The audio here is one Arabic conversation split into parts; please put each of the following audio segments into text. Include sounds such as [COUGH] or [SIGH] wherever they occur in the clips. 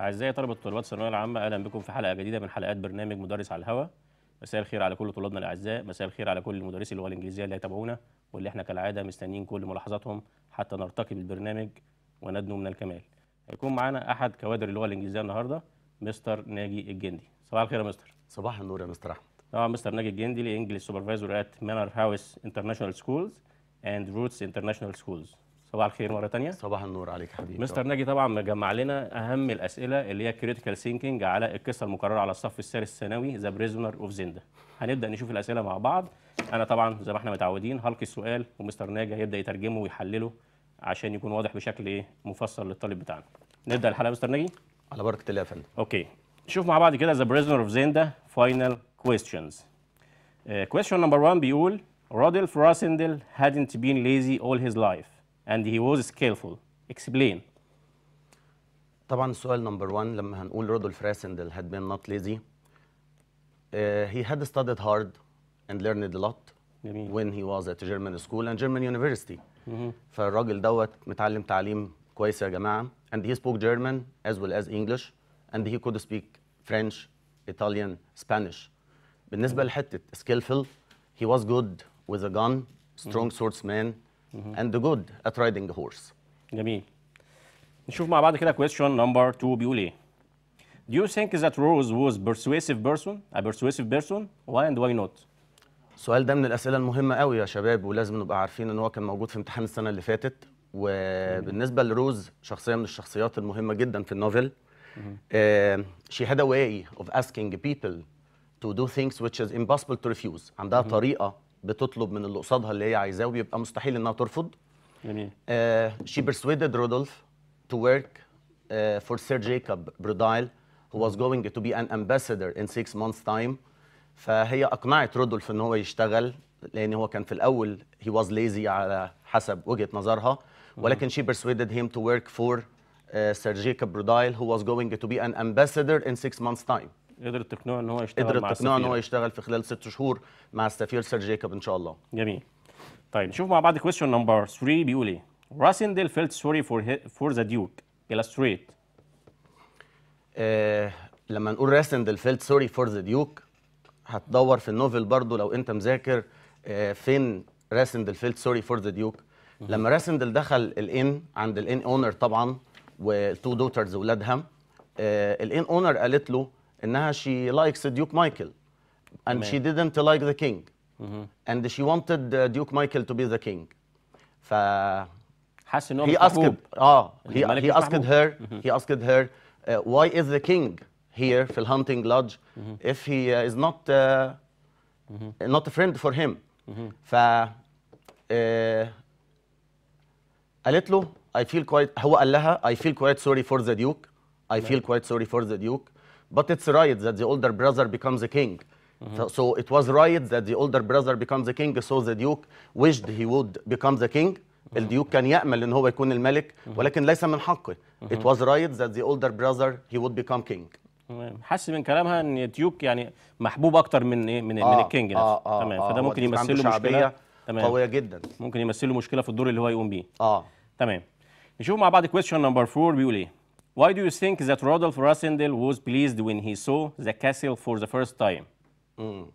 أعزائي طلبة وطلبات الثانوية العامة أهلا بكم في حلقة جديدة من حلقات برنامج مدرس على الهواء مساء الخير على كل طلابنا الاعزاء مساء الخير على كل مدرسي اللغه الانجليزيه اللي هيتابعونا واللي احنا كالعاده مستنيين كل ملاحظاتهم حتى نرتقي بالبرنامج وندنو من الكمال هيكون معانا احد كوادر اللغه الانجليزيه النهارده مستر ناجي الجندي صباح الخير يا مستر صباح النور يا مستر احمد طبعا آه، مستر ناجي الجندي لانجلش سوبرفايزر ات مانر هاوس انترناشونال سكولز اند روتس انترناشونال سكولز صباح الخير مره ثانيه صباح النور عليك حبيبي مستر ناجي طبعا مجمع لنا اهم الاسئله اللي هي كريتيكال سينكينج على القصه المكرره على الصف الثالث الثانوي ذا بريزونر اوف زندا هنبدا نشوف الاسئله مع بعض انا طبعا زي ما احنا متعودين هلقي السؤال ومستر ناجي هيبدا يترجمه ويحلله عشان يكون واضح بشكل ايه مفصل للطالب بتاعنا نبدا الحلقه مستر ناجي على بركه الله يا فندم اوكي نشوف مع بعض كده ذا بريزونر اوف زندا فاينل كويستشنز كويستشن نمبر 1 بيقول رودلف راسندل هادنت بين ليزي all his life and he was skillful. Explain. طبعا السؤال نمبر 1 لما هنقول رودولف راسندل had been not lazy uh, he had studied hard and learned a lot جميل. when he was at German school and German university mm -hmm. فالراجل دوت متعلم تعليم كويس يا جماعه and he spoke German as well as English and he could speak French Italian Spanish بالنسبه لحته skillful he was good with a gun strong mm -hmm. swordsman اند جود ات رايدنج هورس جميل نشوف مع بعض كده question number 2 بيقول ايه Do you think that Rose was persuasive person a persuasive person why and why not السؤال ده من الاسئله المهمه قوي يا شباب ولازم نبقى عارفين ان هو كان موجود في امتحان السنه اللي فاتت وبالنسبه لروز شخصيه من الشخصيات المهمه جدا في النوفل آه، She had a way of asking people to do things which is impossible to refuse عندها طريقه بتطلب من اللي قصادها اللي هي عايزاه وبيبقى مستحيل انها ترفض جميل شي persuaded Rodolph to work uh, for Sir Jacob Brudile who was going to be an ambassador in six months time فهي اقنعت رودولف ان هو يشتغل لان هو كان في الاول he was lazy على حسب وجهه نظرها ولكن she persuaded him to work for uh, Sir Jacob Brudile who was going to be an ambassador in six months time قدرت تقنعه ان هو يشتغل قدرت تقنعه ان هو يشتغل في خلال ست شهور مع السفير سير جيكوب ان شاء الله جميل طيب نشوف مع بعض كويستشن نمبر 3 بيقول ايه راسندل فيلت سوري فور فور ذا ديوك الستريت لما نقول راسندل فيلت سوري فور ذا ديوك هتدور في النوفل برضو لو انت مذاكر آه فين راسندل فيلت سوري فور ذا ديوك لما راسندل دخل الان عند الان اونر طبعا والتو دوترز ولادها آه الان اونر قالت له انها she likes Duke Michael and she didn't like the king and she wanted Duke Michael to be the king ف حاسس ان هو he asked اه he, he asked her he asked her uh, why is the king here في الهانتنج لودج if he uh, is not uh, not a friend for him ف قالت له I feel quite هو قال لها I feel quite sorry for the duke I feel quite sorry for the duke But it's right that the older brother becomes a king. Mm -hmm. So it was right that the older brother becomes a king, so the duke wished he would become the king. الديوك كان يأمل ان هو يكون الملك ولكن ليس من حقه. It was right that the older brother he would become king. حاسس من كلامها ان ديوك يعني محبوب اكتر من ايه من, آه من الكينج آه، نفسه آه آه تمام آه فده ممكن يمثل له مشكله تمام قويه جدا ممكن يمثل له مشكله في الدور اللي هو يقوم بيه اه تمام نشوف مع بعض كويستشن نمبر 4 بيقول ايه Why do you think that Rodolf Rassendel was pleased when he saw the castle for the first time? Mm.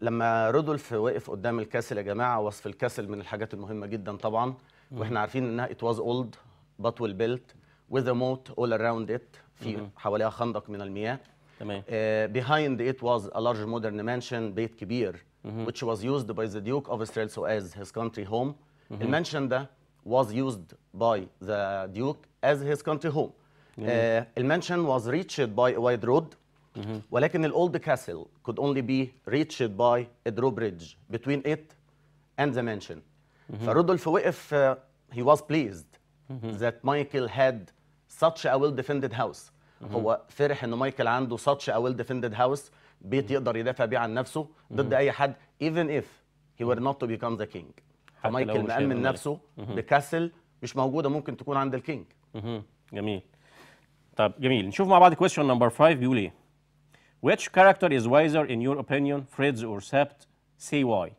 لما رودولف وقف قدام الكاسل يا جماعه وصف الكاسل من الحاجات المهمه جدا طبعا mm. واحنا عارفين انها it was old but well built with a moat all around it في mm -hmm. حواليها خندق من المياه تمام uh, behind it was a large modern mansion بيت كبير mm -hmm. which was used by the Duke of Strelitz as his country home mm -hmm. المنشن ده was used by the Duke as his country home آه المانشن was reached by a wide road ولكن الاولد كاسل could only be reached by a drawbridge between it and the mansion فرودولف وقف uh, he was pleased that Michael had such a well defended house هو فرح ان مايكل عنده such a well defended house بيت يقدر يدافع بيه عن نفسه ضد اي حد even if he were not to become the king فمايكل مأمن نفسه بكاسل مش موجوده ممكن تكون عند الكينج جميل طب جميل نشوف مع بعض question number 5 بيقول ايه which character is wiser in your opinion Fritz or Sept say why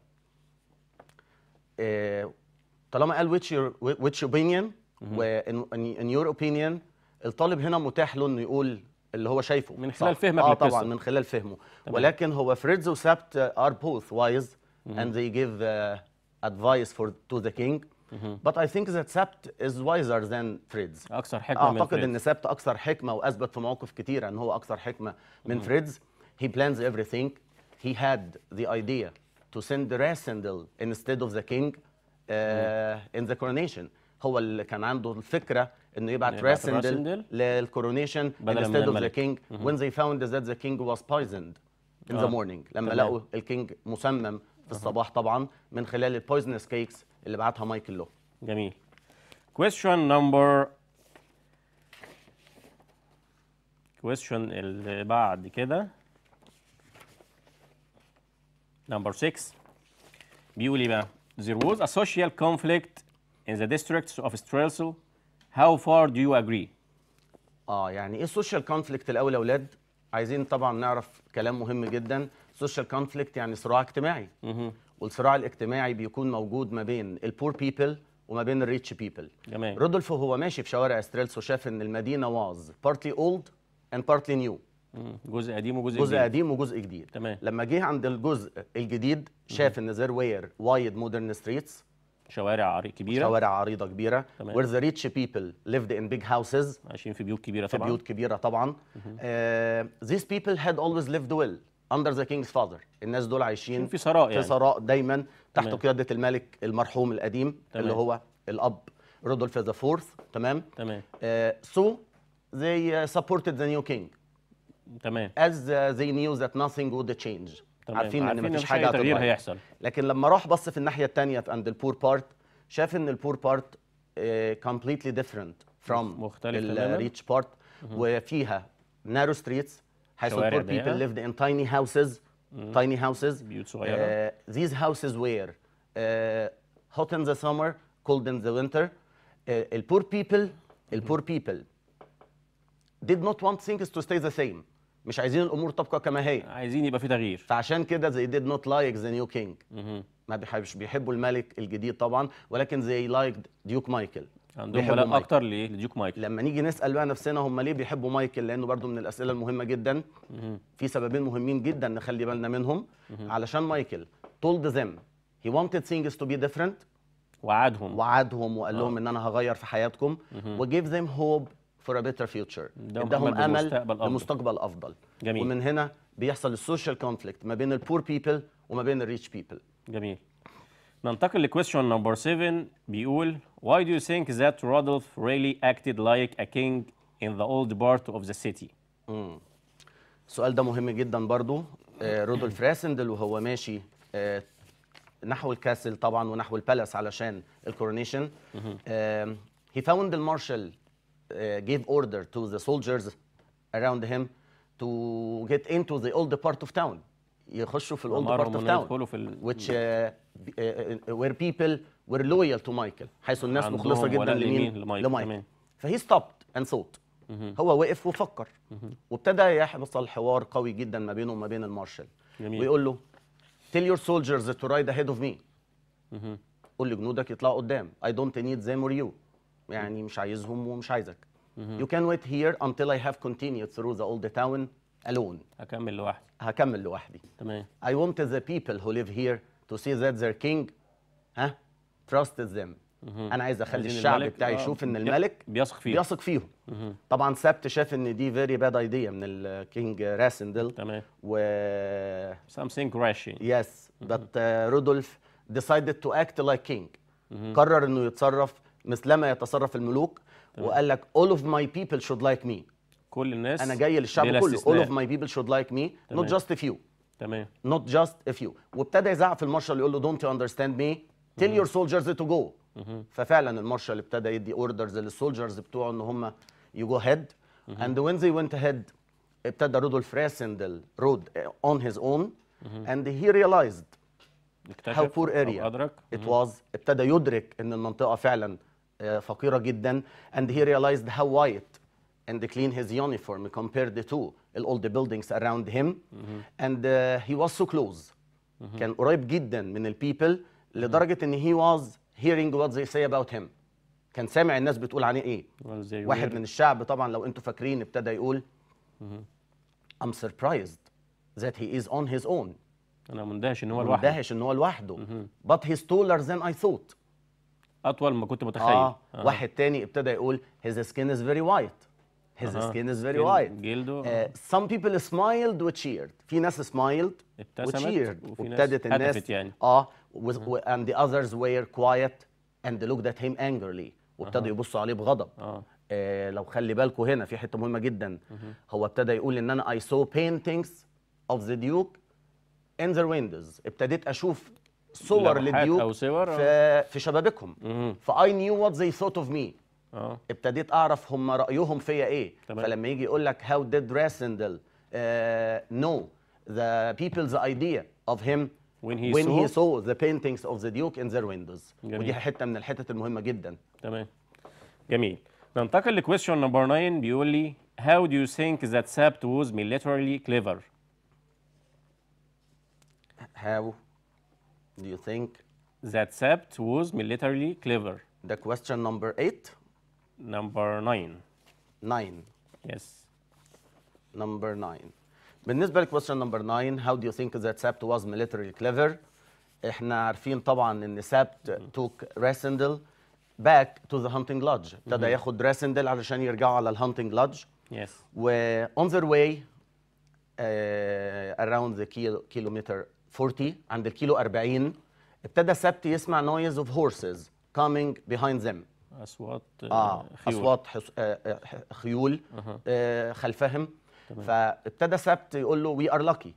آه، طالما قال which your which opinion و in, in your opinion الطالب هنا متاح له انه يقول اللي هو شايفه من خلال فهمه آه طبعا من خلال فهمه طبعا. ولكن هو فريدز وسابت ار بوث وايز اند ذي جيف ادفايس فور تو ذا كينج but I think that Sept is wiser than Fritz. اكثر حكمه اعتقد من ان Sept اكثر حكمه واثبت في مواقف كتيرة ان هو اكثر حكمه من Fritz. he plans everything he had the idea to send Rasendal instead of the king uh, in the coronation هو اللي كان عنده الفكره انه يبعت راسندل للكورونيشن instead of the king when they found that the king was poisoned in the morning لما لقوا الكينج مسمم في الصباح طبعا من خلال البويزنس كيكس اللي بعتها مايكل لو جميل question number question اللي بعد كده number 6 بيقول ايه بقى there was a social conflict in the districts of Strelso how far do you agree اه يعني ايه social conflict الاول يا اولاد عايزين طبعا نعرف كلام مهم جدا social conflict يعني صراع اجتماعي والصراع الاجتماعي بيكون موجود ما بين البور بيبل وما بين الريتش بيبل جميل رودولف وهو ماشي في شوارع استريلس وشاف ان المدينه واز بارتلي اولد اند بارتلي نيو جزء قديم وجزء جزء جديد. قديم وجزء جديد تمام لما جه عند الجزء الجديد شاف ان ذير وير وايد مودرن ستريتس شوارع عريضه كبيره شوارع عريضه كبيره وير ذا ريتش بيبل ليفد ان بيج هاوسز عايشين في بيوت كبيره طبعا في بيوت كبيره طبعا ذيس بيبل هاد اولويز ليفد ويل اندر ذا كينجز فاذر الناس دول عايشين في ثراء يعني في ثراء دايما تحت قياده الملك المرحوم القديم تمام. اللي هو الاب رودولف ذا فورث تمام تمام سو آه، they uh, supported the new king تمام از زي نيو ذات that وود تشينج تمام. عارفين, ان مفيش حاجه تغيير هيحصل لكن لما راح بص في الناحيه الثانيه عند البور بارت شاف ان البور بارت كومبليتلي ديفرنت فروم مختلف الريتش بارت وفيها نارو ستريتس حيث poor people lived in tiny houses mm. tiny houses بيوت صغيرة uh, these houses were uh, hot in the summer cold in the winter uh, ال poor people ال poor people did not want things to stay the same مش عايزين الامور تبقى كما هي عايزين يبقى في تغيير فعشان كده they did not like the new king ما بيحبش بيحبوا الملك الجديد طبعا ولكن they liked Duke Michael عندهم ولاء اكتر ليه لديوك مايكل لما نيجي نسال بقى نفسنا هم ليه بيحبوا مايكل لانه برضو من الاسئله المهمه جدا في سببين مهمين جدا نخلي بالنا منهم علشان مايكل told them he wanted things to be different وعدهم وعدهم وقال آه. لهم ان انا هغير في حياتكم وجيف them hope for a better future اداهم امل بمستقبل أفضل. لمستقبل افضل جميل ومن هنا بيحصل السوشيال كونفليكت ما بين البور بيبل وما بين الريتش بيبل جميل ننتقل لكويستشن نمبر 7 بيقول Why do you think that Rodolph really acted like a king in the old part of the city? مم. السؤال ده مهم جدا برضو آه رودولف راسندل وهو ماشي آه نحو الكاسل طبعا ونحو البالاس علشان الكورونيشن آه he found the marshal uh, gave order to the soldiers around him to get into the old part of town يخشوا في الاولد بارت اوف تاون which وير بيبل وير لويال تو مايكل حيث الناس مخلصه جدا لمين لمايكل فهي ستوبت اند ثوت هو وقف وفكر وابتدى يحصل حوار قوي جدا ما بينه وما بين المارشال ويقول له تيل يور سولجرز تو رايد اهيد اوف مي قول لجنودك يطلعوا قدام اي دونت نيد ذيم اور يو يعني مش عايزهم ومش عايزك يو كان ويت هير انتل اي هاف كونتينيود ثرو ذا اولد تاون الون هكمل لوحدي هكمل لوحدي تمام اي ونت ذا بيبل هو ليف هير to see that their king ها trusted them انا عايز اخلي الشعب بتاعي آه، يشوف ان الملك بيثق فيهم بيثق فيهم طبعا سبت شاف ان دي فيري باد ايديا من الكينج راسندل آه، تمام و something راشي يس بس رودولف decided to act like king قرر انه يتصرف مثلما يتصرف الملوك وقال لك all of my people should like me كل الناس انا جاي للشعب كله all of my people should like me not just a few تمام نوت جاست ا فيو وابتدى يزعق في المارشال يقول له دونت يو اندرستاند مي تيل يور سولجرز تو جو ففعلا المارشال ابتدى يدي اوردرز للسولجرز بتوعه ان هم يو جو هيد اند وين زي وينت هيد ابتدى رودولف راسندل رود اون هيز اون اند هي ريلايزد هاو بور اريا ات واز ابتدى يدرك ان المنطقه فعلا آه، فقيره جدا اند هي ريلايزد هاو وايت and clean his uniform compared to all the buildings around him mm -hmm. and uh, he was so close mm -hmm. كان قريب جدا من البيبل لدرجه ان he was hearing what they say about him كان سامع الناس بتقول عليه ايه واحد من الشعب طبعا لو انتوا فاكرين ابتدى يقول mm -hmm. I'm surprised that he is on his own انا مندهش ان هو لوحده مندهش ان هو لوحده but he's taller than I thought اطول ما كنت متخيل آه. آه. واحد تاني ابتدى يقول his skin is very white His uh -huh. skin is very white. جلده uh, some people smiled و cheered. في ناس smiled و cheered. وابتدت الناس يعني. اه uh -huh. and the others were quiet and they looked at him angrily. وابتدوا uh -huh. يبصوا عليه بغضب. Uh -huh. uh, لو خلي بالكم هنا في حته مهمه جدا Uh -huh. هو ابتدى يقول ان انا I saw paintings of the duke in their windows ابتديت اشوف صور لديوك أو صور في, في شبابكهم فاي نيو وات ذي ثوت اوف مي آه. ابتديت اعرف هم رايهم فيا ايه تمام. فلما يجي يقول لك هاو ديد راسندل نو ذا بيبلز ايديا اوف هيم when he, when saw, he saw the paintings of the duke in their windows جميل. ودي حته من الحتت المهمه جدا تمام جميل ننتقل لكويشن نمبر 9 بيقول لي how do you think that Sept was militarily clever how do you think that Sept was militarily clever the question number 8 number nine. Nine. Yes. Number nine. بالنسبة question, number nine, how do you think that Sept was militarily clever? إحنا عارفين طبعاً إن Sept took Rassendel back to the hunting lodge. ابتدى ياخد Rassendel علشان يرجع على ال hunting lodge. Yes. و on their way around the kilometer 40 and عند الكيلو 40 ابتدى Sept يسمع noise of horses coming behind them. اصوات آه،, آه خيول اصوات حص... آه, آه، خيول آه خلفهم تمام. فابتدى سبت يقول له وي ار لاكي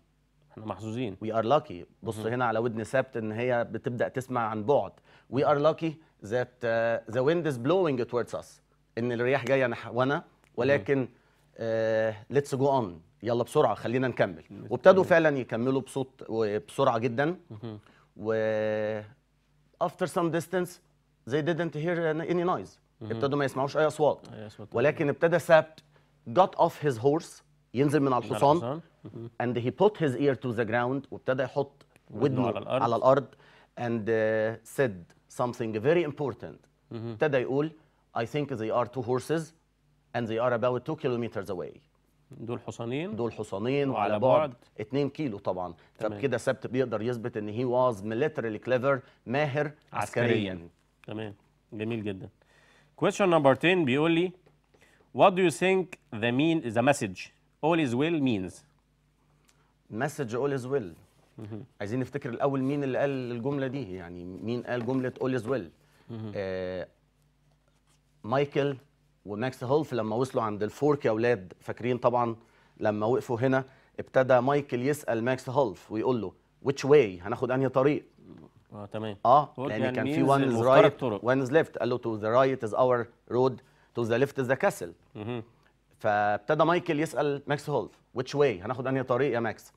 احنا محظوظين وي ار لاكي بص هنا على ودن سبت ان هي بتبدا تسمع عن بعد وي ار لاكي ذات ذا ويند از بلوينج توردز اس ان الرياح جايه نحونا ولكن ليتس جو اون يلا بسرعه خلينا نكمل وابتدوا فعلا يكملوا بصوت وبسرعه جدا و افتر سم distance they didn't hear any noise mm-hmm. ابتدوا ما يسمعوش اي اصوات ولكن ابتدى سابت got off his horse ينزل من على الحصان mm-hmm. and he put his ear to the ground وابتدى يحط ودنه على الارض, على الأرض and uh, said something very important mm-hmm. ابتدى يقول I think they are two horses and they are about two kilometers away دول حصانين دول حصانين وعلى بعد 2 كيلو طبعا فبكده سبت بيقدر يثبت ان هي واز ميليتري كليفر ماهر عسكريا, عسكريا تمام جميل جدا question number 10 بيقول لي what do you think the mean the message all is well means message all is well عايزين نفتكر الاول مين اللي قال الجمله دي يعني مين قال جمله all is well آه مايكل وماكس هولف لما وصلوا عند الفورك يا اولاد فاكرين طبعا لما وقفوا هنا ابتدى مايكل يسال ماكس هولف ويقول له which way هناخد انهي طريق اه تمام اه لان يعني كان في وان از رايت وان از ليفت قال له تو ذا رايت از اور رود تو ذا ليفت از ذا كاسل فابتدى مايكل يسال ماكس هولف ويتش واي هناخد انهي طريق يا ماكس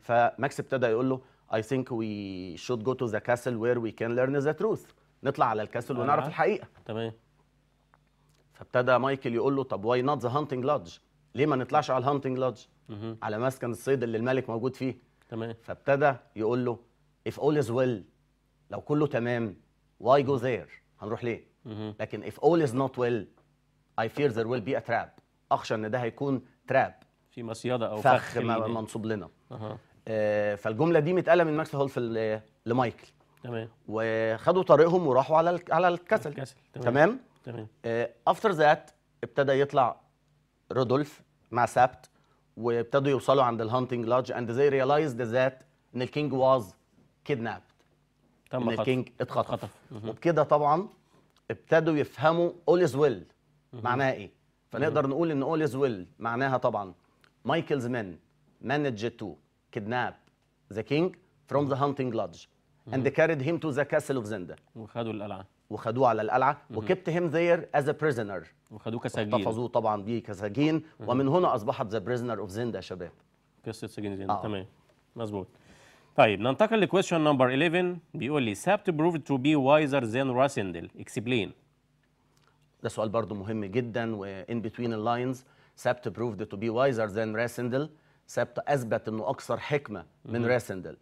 فماكس ابتدى يقول له اي ثينك وي شود جو تو ذا كاسل وير وي كان ليرن ذا تروث نطلع على الكاسل ونعرف الحقيقه تمام فابتدى مايكل يقول له طب واي نوت ذا هانتنج لودج ليه ما نطلعش على الهانتنج لودج على مسكن الصيد اللي الملك موجود فيه تمام فابتدى يقول له if all is well لو كله تمام واي جو ذير هنروح ليه لكن if all is not well I fear there will be a trap اخشى ان ده هيكون تراب في مصيده او فخ, فخ يعني. منصوب لنا أه. آه فالجمله دي متقاله من ماكس هولف لمايكل تمام وخدوا طريقهم وراحوا على على الكسل الكسل تمام تمام افتر ذات آه، ابتدى يطلع رودولف مع سابت وابتدوا يوصلوا عند الهانتنج لاج اند زي ريلايزد ذات ان الكينج واز kidnapped تم ان الكينج اتخطف وبكده طبعا ابتدوا يفهموا اول از ويل معناها ايه فنقدر نقول ان اول از ويل معناها طبعا مايكلز مان مانج تو كدناب ذا كينج فروم ذا هانتنج لودج اند كاريد هيم تو ذا كاسل اوف زندا وخدوا القلعه وخدوه على القلعه وكبت هيم ذير از بريزنر وخدوه كسجين احتفظوه طبعا بيه كسجين ومن هنا اصبحت ذا بريزنر اوف زندا يا شباب قصه سجين زندا آه. تمام مظبوط طيب ننتقل لكويشن نمبر 11 بيقول لي سابت بروف تو بي وايزر ذان راسندل اكسبلين ده سؤال برضو مهم جدا وان بتوين اللاينز سابت بروف تو بي وايزر ذان راسندل سابت اثبت انه اكثر حكمه من م راسندل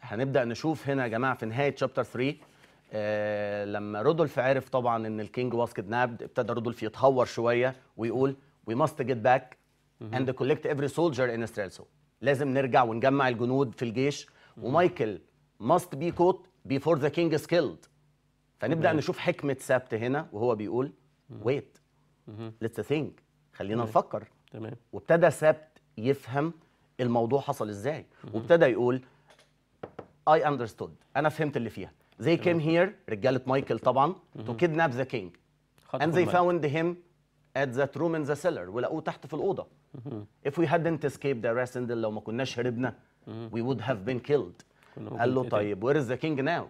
هنبدا نشوف هنا يا جماعه في نهايه شابتر 3 آه لما رودولف عرف طبعا ان الكينج واز كدنابد ابتدى رودولف يتهور شويه ويقول وي ماست جيت باك اند كولكت افري سولجر ان استرالسو لازم نرجع ونجمع الجنود في الجيش ومايكل ماست بي كوت بيفور ذا كينج سكيلد فنبدا نشوف حكمه سابت هنا وهو بيقول ويت ليتس ثينك خلينا نفكر تمام وابتدى سابت يفهم الموضوع حصل ازاي وابتدى يقول اي اندرستود انا فهمت اللي فيها زي كيم هير رجاله مايكل طبعا تو كيدناب ذا كينج اند زي فاوند هيم ات ذا تروم ان ذا سيلر ولقوه تحت في الاوضه اف وي هادنت اسكيب ذا arrest لو ما كناش هربنا وي وود هاف بين كيلد قال له طيب وير از ذا كينج ناو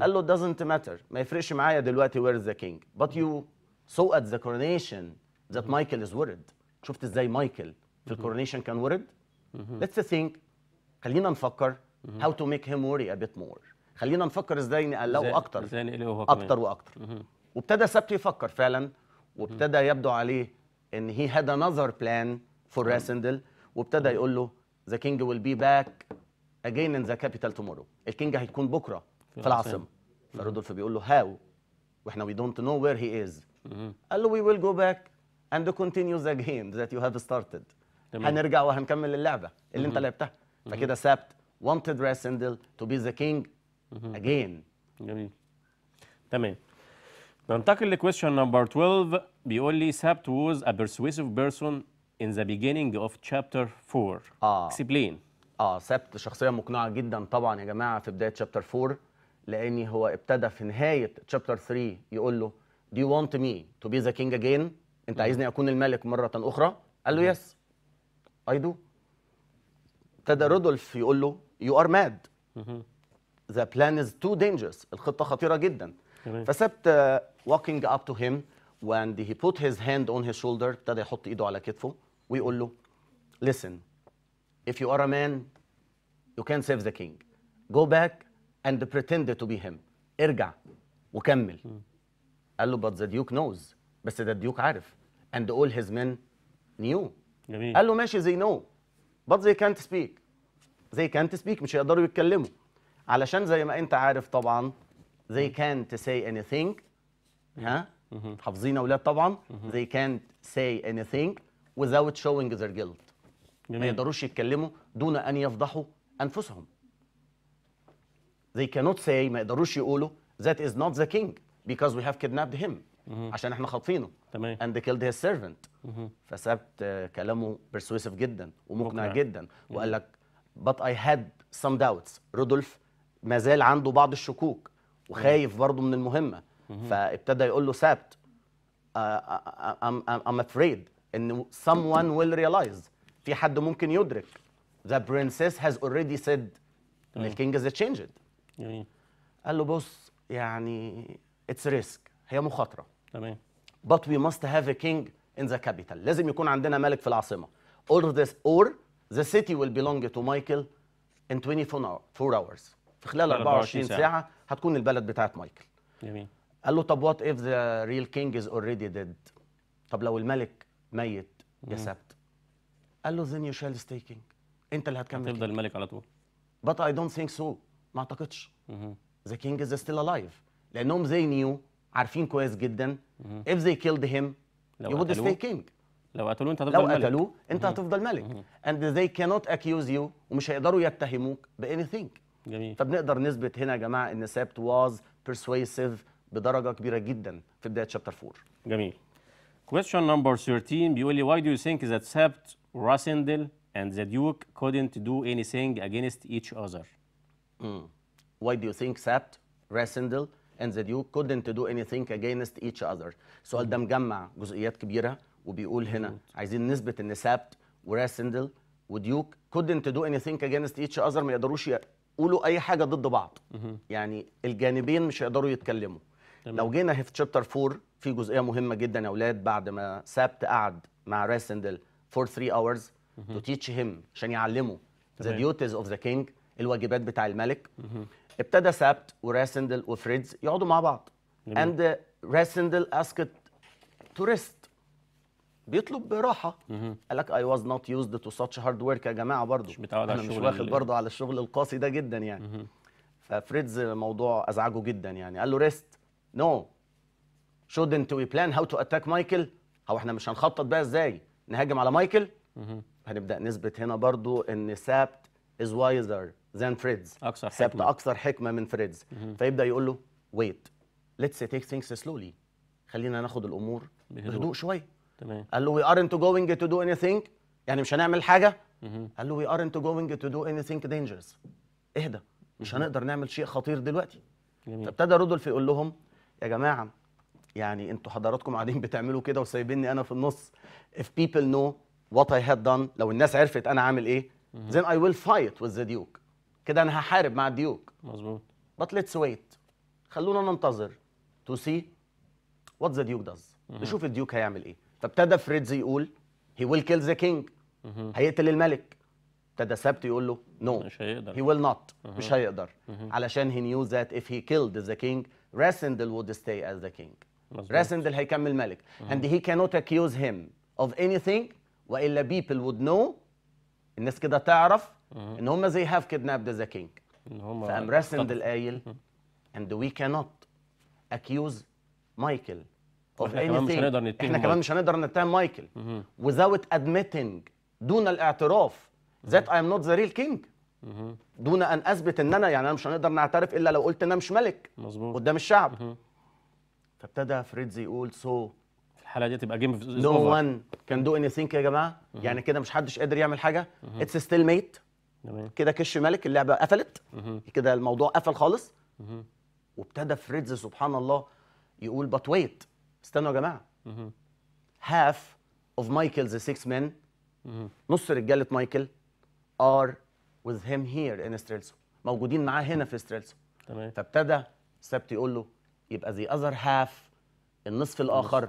قال له doesn't matter ما يفرقش معايا دلوقتي وير از ذا كينج بات يو سو ات ذا كورونيشن ذات مايكل از ورد شفت ازاي مايكل في الكورونيشن كان ورد ليتس ثينك خلينا نفكر هاو تو ميك هيم وري ا بيت مور خلينا نفكر ازاي نقلقه اكتر ازاي نقلقه اكتر واكتر وابتدى سبت يفكر فعلا وابتدى يبدو عليه ان هي هاد انذر بلان فور راسندل وابتدى يقول له ذا كينج ويل بي باك اجين ان ذا كابيتال تومورو الكينج هيكون بكره في العاصمه فرودولف بيقول له هاو واحنا وي دونت نو وير هي از قال له وي ويل جو باك اند كونتينيو ذا جيم ذات يو هاف ستارتد هنرجع وهنكمل اللعبه اللي انت لعبتها فكده سابت wanted راسندل تو بي ذا كينج اجين جميل تمام ننتقل لكويشن نمبر 12 بيقول لي سابت ووز ا persuasive بيرسون in the beginning of chapter 4 اه explain اه سبت شخصيه مقنعه جدا طبعا يا جماعه في بدايه chapter 4 لان هو ابتدى في نهايه chapter 3 يقول له do you want me to be the king again انت م. عايزني اكون الملك مره اخرى قال له يس اي دو ابتدى رودولف يقول له you are mad the plan is too dangerous الخطه خطيره جدا فسبت walking up to him and he put his hand on his shoulder ابتدى يحط ايده على كتفه ويقول له listen if you are a man you can save the king go back and pretend to be him ارجع وكمل قال له but the duke knows بس ده الديوك عارف and all his men knew جميل. قال له ماشي they know but they can't speak they can't speak مش هيقدروا يتكلموا علشان زي ما انت عارف طبعا they can't say anything ها حافظين اولاد طبعا they can't say anything without showing their guilt جميل. ما يقدروش يتكلموا دون ان يفضحوا انفسهم they cannot say ما يقدروش يقولوا that is not the king because we have kidnapped him مه. عشان احنا خاطفينه تمام and killed his servant مه. كلامه persuasive جدا ومقنع مقنع. جدا وقال لك but I had some doubts رودولف ما زال عنده بعض الشكوك وخايف برضه من المهمه مه. فابتدى يقول له سابت آه، uh, آه، آه، I'm, I'm afraid ان someone will realize في حد ممكن يدرك the princess has already said ان أيوه. الكينج از changed جميل قال له بص يعني اتس ريسك هي مخاطره تمام but we must have a king in the capital لازم يكون عندنا ملك في العاصمه or this or the city will belong to Michael in 24 hours في خلال 24 ساعة. ساعة هتكون البلد بتاعت مايكل جميل قال له طب وات اف ذا ريل كينج از اوريدي ديد طب لو الملك ميت يا سبت قال له زين يو شيل ستيكينج انت اللي هتكمل هتفضل الملك على طول but اي دونت ثينك سو ما اعتقدش ذا كينج از ستيل الايف لانهم زي نيو عارفين كويس جدا اف زي كيلد هيم يو would ستي كينج لو قتلوه انت هتفضل لو ملك لو قتلوه انت هتفضل ملك اند ذي كانوت اكيوز يو ومش هيقدروا يتهموك باني ثينك جميل فبنقدر نثبت هنا يا جماعه ان سبت واز بيرسويسيف بدرجه كبيره جدا في بدايه شابتر 4 جميل Question number 13 بيقول لي why do you think that Sept Rossendel and the Duke couldn't do anything against each other? Mm. Why do you think Sept Rossendel and the Duke couldn't do anything against each other? السؤال ده مجمع جزئيات كبيرة وبيقول هنا عايزين نثبت ان Sept, وروسندل وديوك couldn't do anything against each other ما يقدروش يقولوا اي حاجه ضد بعض يعني الجانبين مش هيقدروا يتكلموا لو جينا في تشابتر 4 في جزئيه مهمه جدا يا اولاد بعد ما سابت قعد مع راسندل فور 3 اورز تو تيتش هيم عشان يعلمه ذا ديوتيز اوف ذا كينج الواجبات بتاع الملك ابتدى سابت وراسندل وفريدز يقعدوا مع بعض اند راسندل اسكت تو ريست بيطلب راحه قال لك اي واز نوت يوزد تو ساتش هارد ورك يا جماعه برضه مش متعود على الشغل مش واخد برضه على الشغل القاسي ده جدا يعني ففريدز الموضوع ازعجه جدا يعني قال له ريست نو shouldn't we plan how to attack مايكل او احنا مش هنخطط بقى ازاي نهاجم على مايكل هنبدا نثبت هنا برضو ان سابت از وايزر ذان فريدز اكثر سابت حكمه اكثر حكمه من فريدز فيبدا يقول له ويت ليتس تيك ثينكس سلولي خلينا ناخد الامور بهدوء, بهدوء شويه تمام قال له وي ارنت جوينج تو دو اني ثينك يعني مش هنعمل حاجه قال له وي ارنت جوينج تو دو اني ثينك دينجرس اهدى مش هنقدر نعمل شيء خطير دلوقتي فابتدى رودولف يقول لهم يا جماعه يعني انتوا حضراتكم قاعدين [LAUGHS] بتعملوا كده وسايبيني انا في النص if people know what I had done لو الناس عرفت انا عامل ايه then I will fight with the duke كده انا هحارب مع الديوك مظبوط but let's wait خلونا ننتظر to see what the duke does نشوف الديوك هيعمل ايه فابتدى فريدز يقول he will kill the king هيقتل الملك ابتدى سبت يقول له نو no. مش هيقدر he will not مش هيقدر علشان he knew that if he killed the king Rassendel would stay as the king راسند اللي هيكمل ملك and he cannot accuse him of anything والا people would know الناس كده تعرف ان هم زي هاف كيدنابد ذا كينج فقام راسند قايل and we cannot accuse مايكل of احنا anything كمان مش هنقدر نتهم احنا كمان مش هنقدر نتهم مايكل without admitting دون الاعتراف that I am not the real king دون ان اثبت ان انا يعني انا مش هنقدر نعترف الا لو قلت ان انا مش ملك مظبوط قدام الشعب فابتدى فريدز يقول سو الحلقه دي تبقى جيم نو وان كان دو اني ثينك يا جماعه يعني كده مش حدش قادر يعمل حاجه اتس ستيل ميت كده كش ملك اللعبه قفلت كده الموضوع قفل خالص وابتدى فريدز سبحان الله يقول بات ويت استنوا يا جماعه هاف اوف مايكلز 6 مان نص رجاله مايكل ار وذ هيم هير ان استريلسو موجودين معاه هنا في استريلسو تمام فابتدى سبت يقول له يبقى the other half النصف الاخر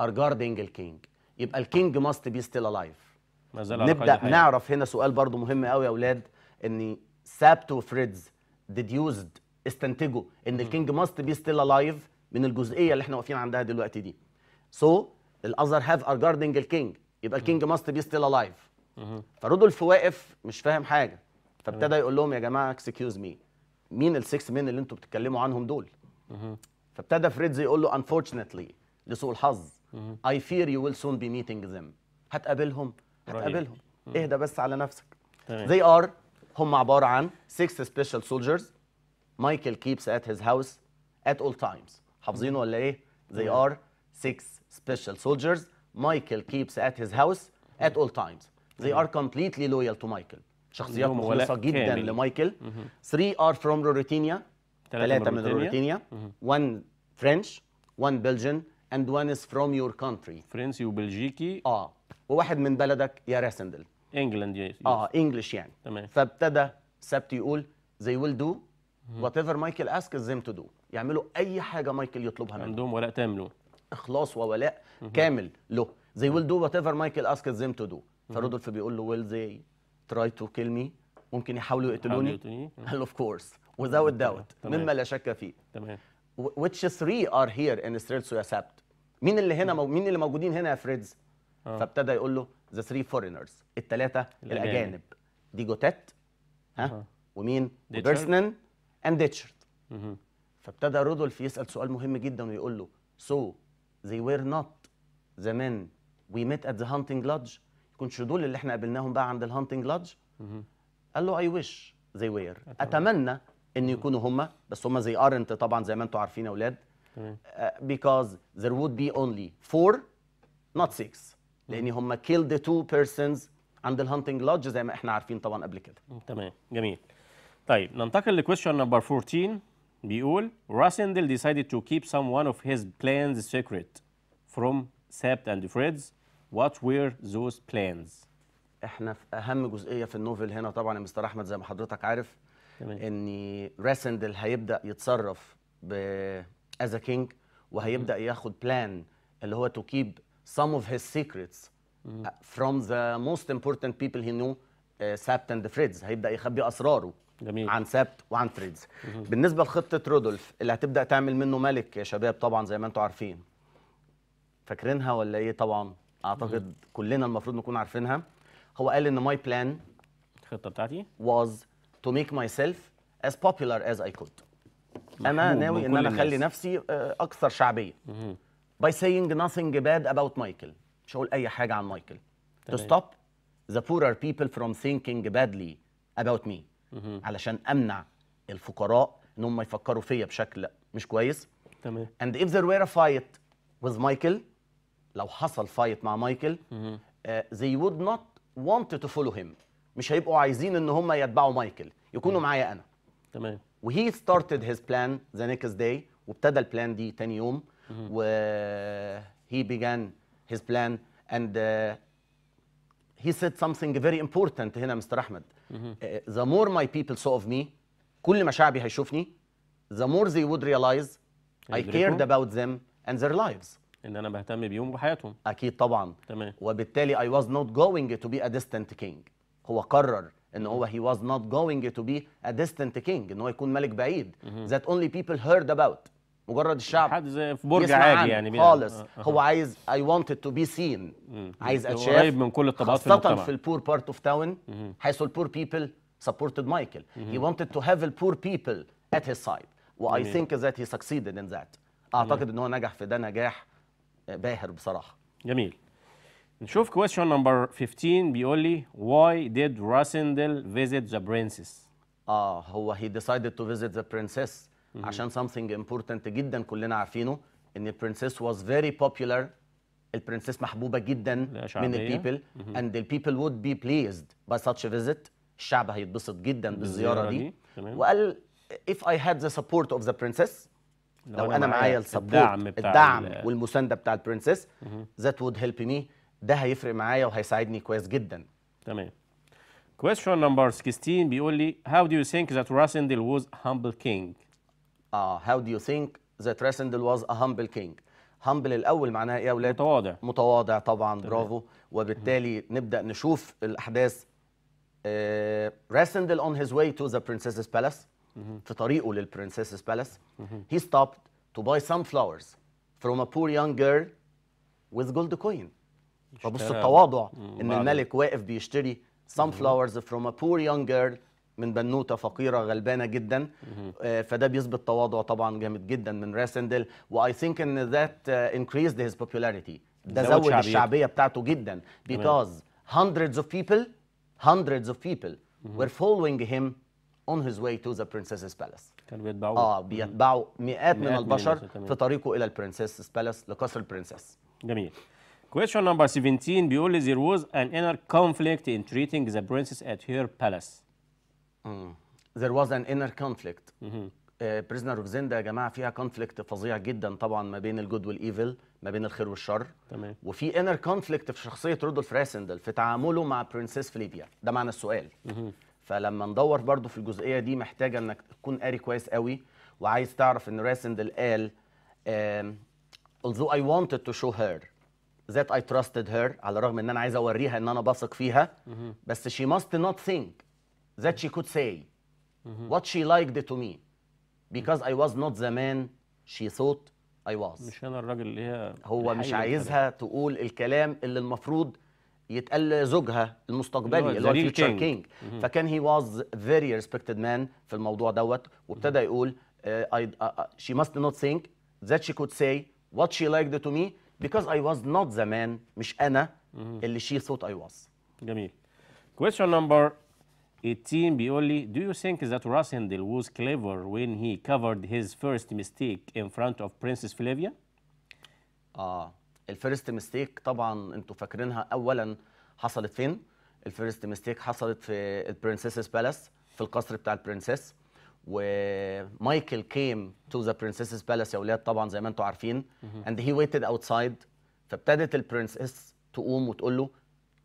ار guarding الكينج يبقى الكينج ماست بي ستيل الايف نبدا نعرف هنا سؤال برضو مهم قوي يا اولاد ان سابت وفريدز ديديوزد استنتجوا ان الكينج ماست بي ستيل الايف من الجزئيه اللي احنا واقفين عندها دلوقتي دي سو الاذر هاف ار جاردنج الكينج يبقى الكينج ماست بي ستيل الايف فرودولف واقف مش فاهم حاجه فابتدى يقول لهم يا جماعه اكسكيوز مي مين السكس مين اللي انتوا بتتكلموا عنهم دول فابتدى فريدز يقول له انفورشنتلي لسوء الحظ اي فير يو ويل سون بي ميتينج ذيم هتقابلهم هتقابلهم اهدى بس على نفسك زي ار هم عباره عن 6 سبيشال سولجرز مايكل كيبس ات هيز هاوس ات اول تايمز حافظينه ولا ايه زي ار 6 سبيشال سولجرز مايكل كيبس ات هيز هاوس ات اول تايمز زي ار كومبليتلي لويال تو مايكل شخصيات مخلصه جدا لمايكل 3 ار فروم روتينيا ثلاثة من روتينيا وان فرنش وان بلجن اند وان از فروم يور كونتري فرنسي وبلجيكي اه وواحد من بلدك يا راسندل انجلاند yes. اه انجلش يعني تمام فابتدى سبت يقول they will do whatever مايكل asks them to do يعملوا اي حاجه مايكل يطلبها منهم عندهم ولاء تام له اخلاص وولاء كامل له they will do whatever مايكل asks them to do فرودولف بيقول له will they try to kill me ممكن يحاولوا يقتلوني قال له [LAUGHS] of course without doubt مما لا شك فيه تمام which three are here in يا سابت مين اللي هنا مو... مين اللي موجودين هنا يا فريدز آه. فابتدى يقول له ذا ثري فورينرز الثلاثه الاجانب دي جوتات ها آه. ومين بيرسنن اند ديتشارد فابتدى رودولف يسال سؤال مهم جدا ويقول له سو ذي وير نوت ذا مان وي ميت ات ذا هانتنج لودج يكونش دول اللي احنا قابلناهم بقى عند الهانتنج لودج قال له اي ويش زي وير اتمنى ان يكونوا هم بس هم زي ارنت طبعا زي ما انتم عارفين يا اولاد آه، because there would be only four not six لان هم killed two persons عند الهانتنج لودج زي ما احنا عارفين طبعا قبل كده تمام جميل طيب ننتقل لكويشن نمبر 14 بيقول راسندل decided to keep some one of his plans secret from Sept and Freds what were those plans احنا في اهم جزئيه في النوفل هنا طبعا يا مستر احمد زي ما حضرتك عارف ان راسندل هيبدا يتصرف از كينج وهيبدا ياخد بلان اللي هو تو كيب سم اوف هيز سيكريتس فروم ذا موست امبورتنت بيبل هي نو سابت اند فريدز هيبدا يخبي اسراره جميل. عن سابت وعن فريدز بالنسبه لخطه رودولف اللي هتبدا تعمل منه ملك يا شباب طبعا زي ما انتم عارفين فاكرينها ولا ايه طبعا اعتقد مم. كلنا المفروض نكون عارفينها هو قال ان ماي بلان الخطه بتاعتي واز to make myself as popular as I could انا ناوي ان انا اخلي نفسي اكثر شعبيه by saying nothing bad about Michael مش هقول اي حاجه عن مايكل to stop the poorer people from thinking badly about me علشان امنع الفقراء ان هم يفكروا فيا بشكل مش كويس تمام and if there were a fight with Michael لو حصل فايت مع مايكل uh, they would not want to follow him مش هيبقوا عايزين ان هم يتبعوا مايكل يكونوا معايا انا تمام وهي ستارتد هيز بلان ذا نيكست داي وابتدى البلان دي تاني يوم و هي بيجان هيز بلان اند هي سيد سمثينج فيري امبورتنت هنا مستر احمد ذا uh, the more بيبل سو اوف مي كل ما شعبي هيشوفني the more they would realize I cared about them and their lives ان انا بهتم بيهم وبحياتهم اكيد طبعا تمام وبالتالي اي واز نوت جوينج تو بي ا ديستنت كينج هو قرر ان هو he was not going to be a distant king ان هو يكون ملك بعيد that only people heard about مجرد الشعب حد زي في برج عادي يعني خالص آه، آه. هو عايز I wanted to be seen عايز اتشاف قريب من كل الطبقات في المجتمع في البور بارت اوف تاون حيث البور بيبل supported مايكل هي he wanted to have the poor people at his side و I think that he succeeded in that اعتقد ان هو نجح في ده نجاح آه، باهر بصراحه جميل نشوف question number 15 بيقول لي why did Rasindel visit the princess اه هو he decided to visit the princess mm -hmm. عشان something important جدا كلنا عارفينه ان the princess was very popular البرنسس محبوبه جدا من البيبل and the people would be pleased by such a visit الشعب هيتبسط جدا بالزياره دي, دي. وقال if I had the support of the princess لو, لو انا معايا السبورت الدعم, الدعم والمسانده بتاع البرنسس that would help me ده هيفرق معايا وهيساعدني كويس جدا تمام كويستشن نمبر 16 بيقول لي هاو دو يو ثينك ذات راسندل was a humble king اه هاو دو يو ثينك ذات راسندل Rassendil ا هامبل كينج هامبل الاول معناها ايه يا اولاد متواضع متواضع طبعا تمام. برافو وبالتالي مم. نبدا نشوف الاحداث راسندل اون هيز واي تو ذا برنسيسز بالاس في طريقه للبرنسيسز بالاس هي ستوبد تو باي سام فلاورز فروم ا بور يونج جيرل وذ جولد كوين فبص التواضع ان الملك واقف بيشتري سان فلاورز فروم ا بور يونج جيرل من بنوته فقيره غلبانه جدا آه، فده بيثبت تواضع طبعا جامد جدا من راسندل واي ثينك ان ذات انكريزد هيز بوبيلاريتي ده زود, شعبية. الشعبيه بتاعته جدا بيكوز هاندردز اوف بيبل هاندردز اوف بيبل وير فولوينج هيم اون هيز واي تو ذا برنسيس بالاس كانوا بيتبعوه اه بيتبعوا مئات, مئات من البشر في طريقه الى البرنسيس بالاس لقصر البرنسيس جميل Question number 17 بيقول لي there was an inner conflict in treating the princess at her palace. Mm. There was an inner conflict. Mm -hmm. uh, prisoner of Zinda يا جماعه فيها conflict فظيع جدا طبعا ما بين الجود والايفل ما بين الخير والشر تمام وفي inner conflict في شخصيه رودولف راسندل في تعامله مع برنسيس فليبيا ده معنى السؤال mm -hmm. فلما ندور برضو في الجزئيه دي محتاجه انك تكون قاري كويس قوي وعايز تعرف ان راسندل قال uh, although I wanted to show her that I trusted her على الرغم ان انا عايز اوريها ان انا بثق فيها بس she must not think that she could say what she liked to me because I was not the man she thought I was مش انا الراجل اللي هي هو مش عايزها تقول الكلام اللي المفروض يتقال لزوجها المستقبلي اللي هو الفيوتشر كينج فكان هي واز فيري ريسبكتد مان في الموضوع دوت وابتدى يقول uh, I, uh, uh, she must not think that she could say what she liked to me because I was not the man مش أنا اللي she thought I was جميل question number 18 بيقول لي do you think that Rassendil was clever when he covered his first mistake in front of Princess Flavia؟ اه الفيرست ميستيك طبعا انتوا فاكرينها اولا حصلت فين؟ الفيرست ميستيك حصلت في البرنسيسز بالاس في القصر بتاع البرنسيس ومايكل كيم تو ذا برنسيسز بالاس يا اولاد طبعا زي ما انتم عارفين اند هي ويتد اوتسايد فابتدت البرنسس تقوم وتقول له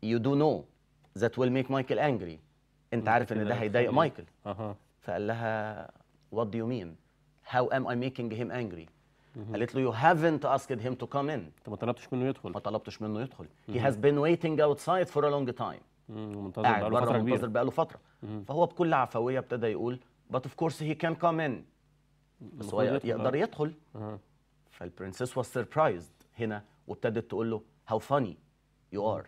يو دو نو ذات ويل ميك مايكل انجري انت عارف ان ده هيضايق [LAUGHS] مايكل فقال لها وات دو يو مين هاو ام اي ميكينج هيم انجري قالت له يو هافنت اسكد هيم تو كام ان انت ما طلبتش منه يدخل ما طلبتش منه يدخل هي هاز بين ويتنج اوتسايد فور ا لونج تايم منتظر بقاله فتره منتظر بقاله فتره فهو بكل عفويه ابتدى يقول but of course he can come in بس هو يقدر يدخل فالبرنسس was surprised هنا وابتدت تقول له how funny you are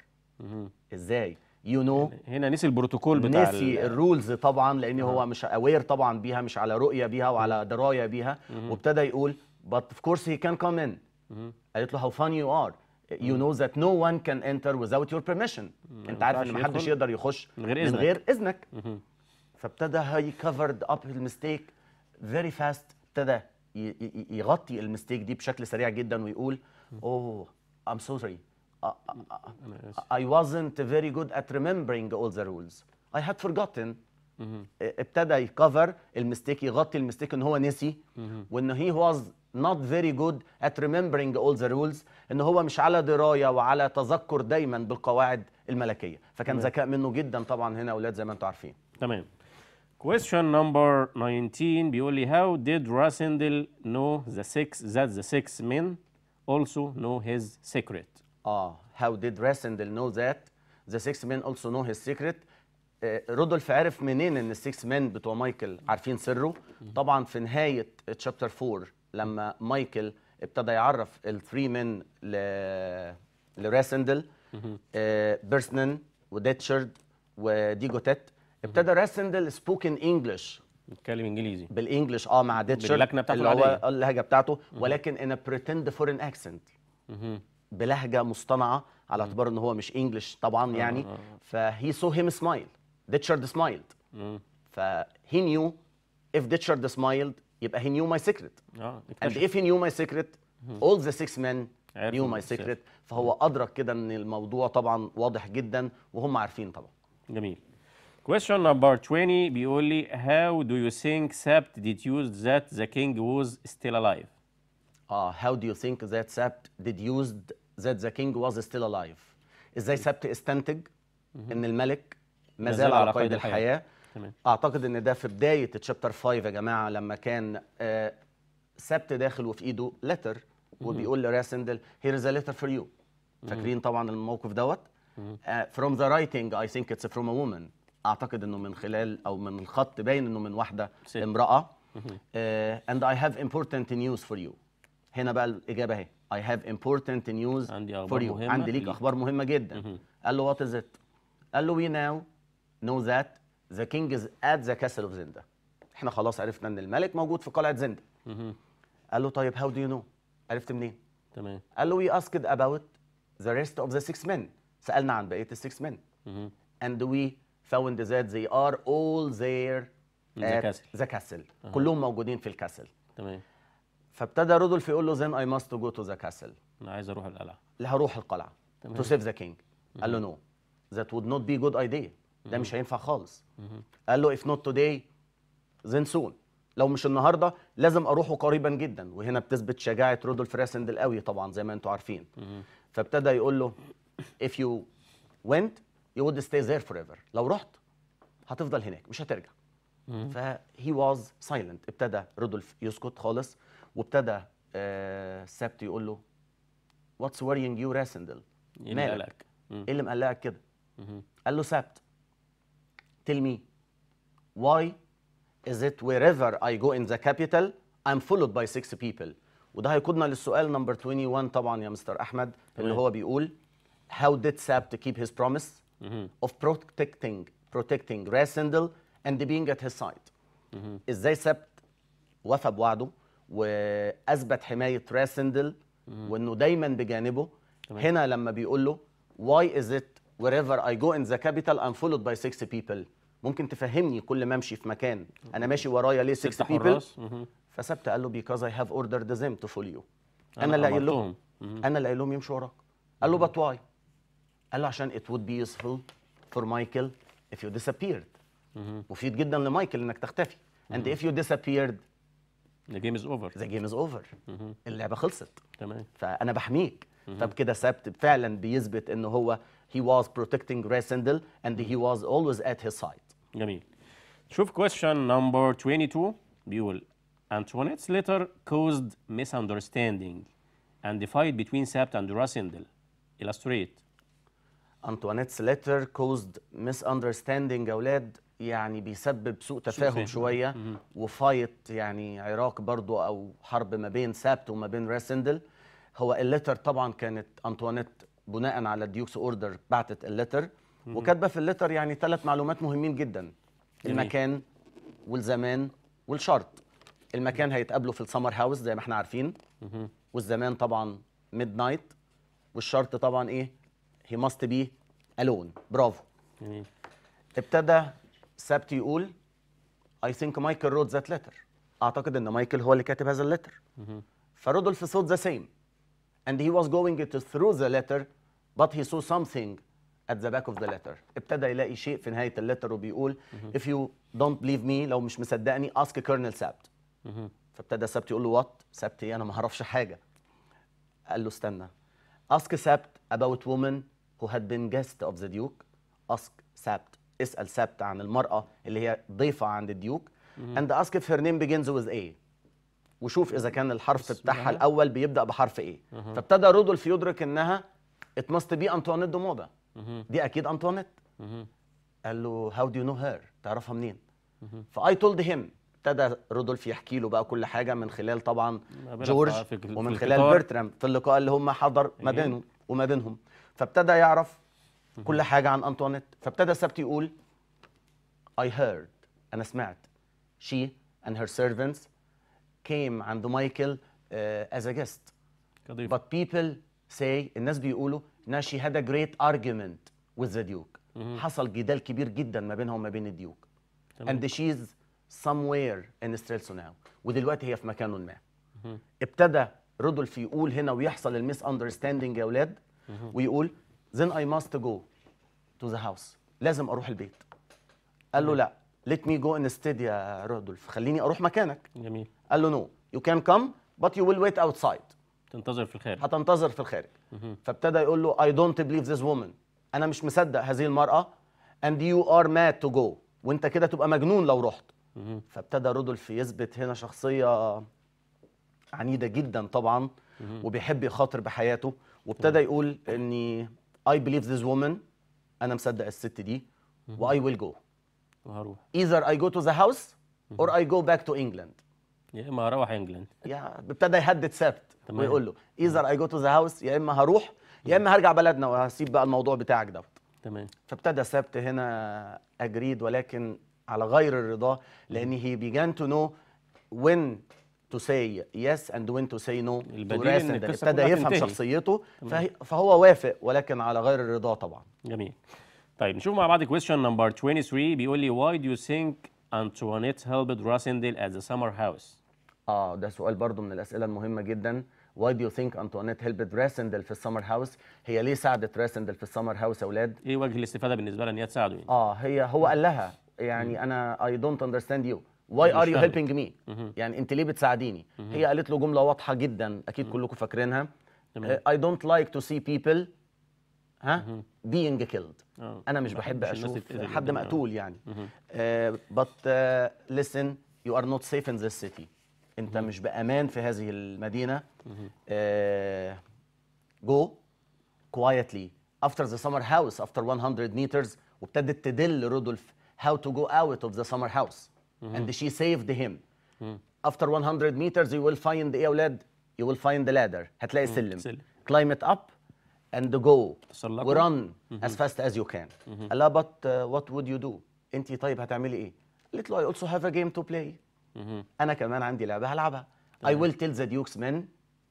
ازاي يو you نو know يعني هنا نسي البروتوكول بتاع نسي الرولز طبعا لان هو مش اوير طبعا بيها مش على رؤيه بيها وعلى درايه بيها وابتدى يقول but of course he can come in قالت له how funny you are you know that no one can enter without your permission انت عارف ان محدش يقدر يخش من غير اذنك, من غير إذنك. فابتدى هاي كفرد اب المستيك فيري فاست ابتدى يغطي المستيك دي بشكل سريع جدا ويقول اوه ام سو سوري اي wasn't فيري جود ات remembering اول ذا رولز اي هاد forgotten mm-hmm. ابتدى يكفر المستيك يغطي المستيك ان هو نسي mm-hmm. وان هي واز not very good at remembering all the rules ان هو مش على درايه وعلى تذكر دايما بالقواعد الملكيه فكان ذكاء منه جدا طبعا هنا اولاد زي ما انتم عارفين تمام Question number 19 بيقول لي how did Rassendil know the six that the six men also know his secret؟ اه how did Rassendil know that the six men also know his secret؟ آه، رودولف عرف منين ان السكس مان بتوع مايكل عارفين سره؟ طبعا في نهايه تشابتر 4 لما مايكل ابتدى يعرف الثري مان ل لراسندل آه بيرسنن وديتشارد وديجوتيت ابتدى راسندل سبوكن انجلش بيتكلم انجليزي بالانجلش اه مع ديتشر باللكنه بتاعته اللي هو اللهجه بتاعته ولكن ان بريتند فورين اكسنت بلهجه مصطنعه على اعتبار ان هو مش انجلش طبعا آه، يعني فهي سو هيم سمايل ديتشارد سمايلد فهي نيو اف ديتشارد سمايلد يبقى هي نيو ماي سيكريت اه اند اف هي نيو ماي سيكريت اول ذا سيكس مان نيو ماي سيكريت فهو ادرك كده ان الموضوع طبعا واضح جدا وهم عارفين طبعا جميل Question number 20 بيقول لي how do you think Sept deduced that the king was still alive? Uh, how do you think that Sept deduced that the king was still alive? ازاي سبت استنتج ان الملك ما زال على قيد الحياة, تمام. اعتقد ان ده في بداية تشابتر 5 يا جماعة لما كان Sept سبت داخل وفي ايده letter وبيقول لراسندل هير از لتر فور يو فاكرين طبعا الموقف دوت uh, from the writing I think it's from a woman اعتقد انه من خلال او من الخط باين انه من واحده ست. امراه اند اي هاف امبورتنت نيوز فور يو هنا بقى الاجابه اهي اي هاف امبورتنت نيوز فور يو عندي ليك اخبار مهمه جدا قال له وات از ات قال له وي ناو نو ذات ذا كينج از ات ذا castle اوف زندا احنا خلاص عرفنا ان الملك موجود في قلعه زندا قال له طيب هاو دو يو نو عرفت منين تمام قال له وي اسكد اباوت ذا ريست اوف ذا سيكس men سالنا عن بقيه السكس men and we found that they are all there ذا the castle uh-huh. كلهم موجودين في الكاسل تمام فابتدى رودولف يقول له زين اي ماست جو تو ذا كاسل انا عايز اروح القلعه لا هروح القلعه تمام. سيف ذا كينج قال له نو ذات وود نوت بي جود ايديا ده مش هينفع خالص قال له اف نوت توداي زين سون لو مش النهارده لازم اروحه قريبا جدا وهنا بتثبت شجاعه رودولف راسند القوي طبعا زي ما انتم عارفين فابتدى يقول له اف يو went يو وود ستي ذير فور ايفر لو رحت هتفضل هناك مش هترجع فهي واز سايلنت ابتدى رودولف يسكت خالص وابتدى آه آه يقول له واتس ورينج يو راسندل مالك ايه اللي مقلقك كده قال له سبت مي واي از ات وير ايفر اي جو ان ذا كابيتال ايم فولود باي 6 بيبل وده هيقودنا للسؤال نمبر 21 طبعا يا مستر احمد اللي هو بيقول هاو ديد سابت كيب هيز promise Mm-hmm. of protecting protecting Rassendel and being at his side. Mm-hmm. ازاي سبت وفى بوعده واثبت حمايه راسندل mm-hmm. وانه دايما بجانبه تمام. هنا لما بيقول له why is it wherever I go in the capital I'm followed by six people ممكن تفهمني كل ما امشي في مكان انا ماشي ورايا ليه six people فسبت قال له because I have ordered them to follow you انا اللي قايل لهم انا اللي قايل لهم يمشوا وراك قال له but why قال عشان it would be useful for Michael if you disappeared مفيد جدا لمايكل انك تختفي and mm-hmm. if you disappeared the game is over the game is over اللعبه خلصت تمام فانا بحميك طب كده سبت فعلا بيثبت ان هو he was protecting Grayson and he was always at his side جميل شوف question number 22 بيقول Antoinette's letter caused misunderstanding and the fight between Sept and Rassendel. Illustrate. أنطوانيت's ليتر كوزد ميس يا اولاد يعني بيسبب سوء تفاهم شوية وفايت يعني عراق برضو أو حرب ما بين سابت وما بين راسندل هو الليتر طبعا كانت أنطوانيت بناء على الديوكس أوردر بعتت الليتر وكاتبة في الليتر يعني ثلاث معلومات مهمين جدا المكان والزمان والشرط المكان هيتقابلوا في السمر هاوس زي ما احنا عارفين والزمان طبعا ميد نايت والشرط طبعا ايه هي ماست بي الون برافو جميل ابتدى سبت يقول اي ثينك مايكل رود ذات ليتر اعتقد ان مايكل هو اللي كاتب هذا اللتر فرودولف صوت ذا سيم and he was going to through the letter but he saw something at the back of the letter ابتدى يلاقي شيء في نهايه اللتر وبيقول if you don't believe me لو مش مصدقني ask كيرنل سابت فابتدى سابت يقول له وات سابت ايه انا ما اعرفش حاجه قال له استنى ask سابت about woman who had been guest of the duke ask Sabt اسأل سبت عن المرأة اللي هي ضيفة عند الديوك and ask if her name begins with A وشوف إذا كان الحرف بتاعها الأول بيبدأ بحرف A فابتدى رودولف يدرك إنها it must be أنطوانيت دو موضة دي أكيد أنطوانيت قال له هاو دو يو نو هير تعرفها منين فأي تولد هيم ابتدى رودولف يحكي له بقى كل حاجة من خلال طبعا جورج ومن خلال بيرترام في اللقاء اللي هم حضر إيه. ما بينه وما بينهم فابتدى يعرف كل حاجه عن انطوانيت فابتدى سبت يقول I heard انا سمعت she and her servants came عند مايكل uh, as a guest كضيف. but people say الناس بيقولوا انها she had a great argument with the duke مم. حصل جدال كبير جدا ما بينها وما بين الديوك تمام. and she is somewhere in Strelso now ودلوقتي هي في مكان ما مم. ابتدى رودولف يقول هنا ويحصل الميس اندرستاندنج يا اولاد ويقول then I must go to the house لازم اروح البيت قال له لا let me go instead يا رودولف خليني اروح مكانك جميل قال له نو يو كان كم but you will wait outside تنتظر في الخارج هتنتظر في الخارج فابتدى يقول له I don't believe this woman انا مش مصدق هذه المرأة and you are mad to go وانت كده تبقى مجنون لو رحت فابتدى رودولف يثبت هنا شخصية عنيدة جدا طبعا وبيحب يخاطر بحياته وابتدى يقول اني اي بليف ذيس وومن انا مصدق الست دي واي ويل جو وهروح ايذر اي جو تو ذا هاوس اور اي جو باك تو انجلاند يا اما هروح انجلاند يا ابتدى يهدد سبت ويقول له ايذر اي جو تو ذا هاوس يا اما هروح يا اما هرجع بلدنا وهسيب بقى الموضوع بتاعك دوت تمام فابتدى سبت هنا اجريد ولكن على غير الرضا لان هي بيجان تو نو وين to say yes and when to say no ابتدى يفهم شخصيته فهو وافق ولكن على غير الرضا طبعا جميل طيب نشوف مع بعض كويستشن نمبر 23 بيقول لي واي دو يو ثينك انتوانيت هيلبد راسنديل ات ذا سمر هاوس اه ده سؤال برضو من الاسئله المهمه جدا واي دو يو ثينك انتوانيت هيلبد راسندل في السمر هاوس؟ هي ليه ساعدت راسندل في السمر هاوس يا اولاد؟ ايه وجه الاستفاده بالنسبه لها ان هي تساعده يعني؟ اه هي هو قال لها يعني م. انا اي دونت اندرستاند يو واي ار يو هيلبينج مي يعني انت ليه بتساعديني هي قالت له جمله واضحه جدا اكيد كلكم فاكرينها اي دونت لايك تو سي بيبل ها بينج كيلد آه. انا مش بحب اشوف حد مقتول يعني بت ليسن يو ار نوت سيف ان ذس سيتي انت مش بامان في هذه المدينه جو آه، quietly after the summer house after 100 meters وابتدت تدل رودولف how to go out of the summer house -hmm. and she saved him. Mm. After 100 meters you will find the يا اولاد؟ You will find the ladder هتلاقي mm. سلم. سلم. Climb it up and go تسلقوا. Run mm -hmm. as fast as you can. Mm -hmm. لا but uh, what would you do؟ انت طيب هتعملي ايه؟ قالت I also have a game to play. Mm -hmm. انا كمان عندي لعبه هلعبها. I will tell the duke's men